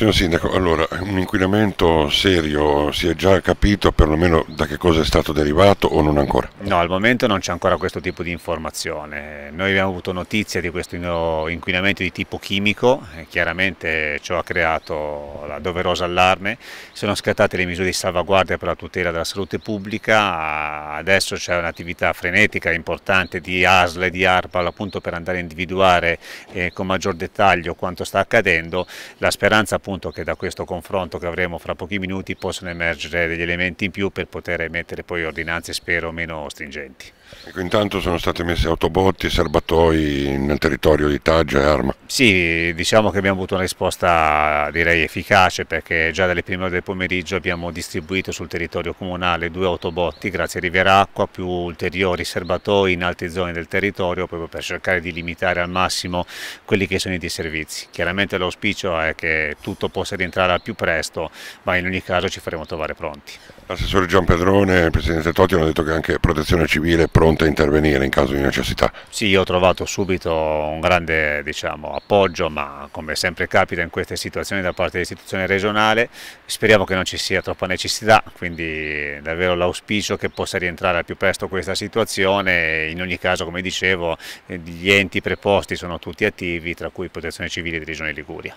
Signor Sindaco, allora, un inquinamento serio si è già capito perlomeno da che cosa è stato derivato o non ancora? No, al momento non c'è ancora questo tipo di informazione. Noi abbiamo avuto notizia di questo inquinamento di tipo chimico, eh, chiaramente ciò ha creato la doverosa allarme, sono scattate le misure di salvaguardia per la tutela della salute pubblica, adesso c'è un'attività frenetica importante di ASL e di ARPAL appunto per andare a individuare eh, con maggior dettaglio quanto sta accadendo, la speranza appunto appunto che da questo confronto che avremo fra pochi minuti possono emergere degli elementi in più per poter emettere poi ordinanze spero meno stringenti. Ecco, intanto sono state messe autobotti e serbatoi nel territorio di Taggia e Arma. Sì, diciamo che abbiamo avuto una risposta direi efficace perché già dalle prime ore del pomeriggio abbiamo distribuito sul territorio comunale due autobotti grazie a Riveracqua più ulteriori serbatoi in altre zone del territorio proprio per cercare di limitare al massimo quelli che sono i disservizi. Chiaramente l'auspicio è che tutti tutto possa rientrare al più presto, ma in ogni caso ci faremo trovare pronti. L'assessore Gian Pedrone e il Presidente Totti hanno detto che anche Protezione Civile è pronta a intervenire in caso di necessità. Sì, io ho trovato subito un grande diciamo, appoggio, ma come sempre capita in queste situazioni da parte dell'istituzione regionale, speriamo che non ci sia troppa necessità, quindi davvero l'auspicio che possa rientrare al più presto questa situazione, in ogni caso come dicevo eh, gli enti preposti sono tutti attivi, tra cui Protezione Civile di Regione Liguria.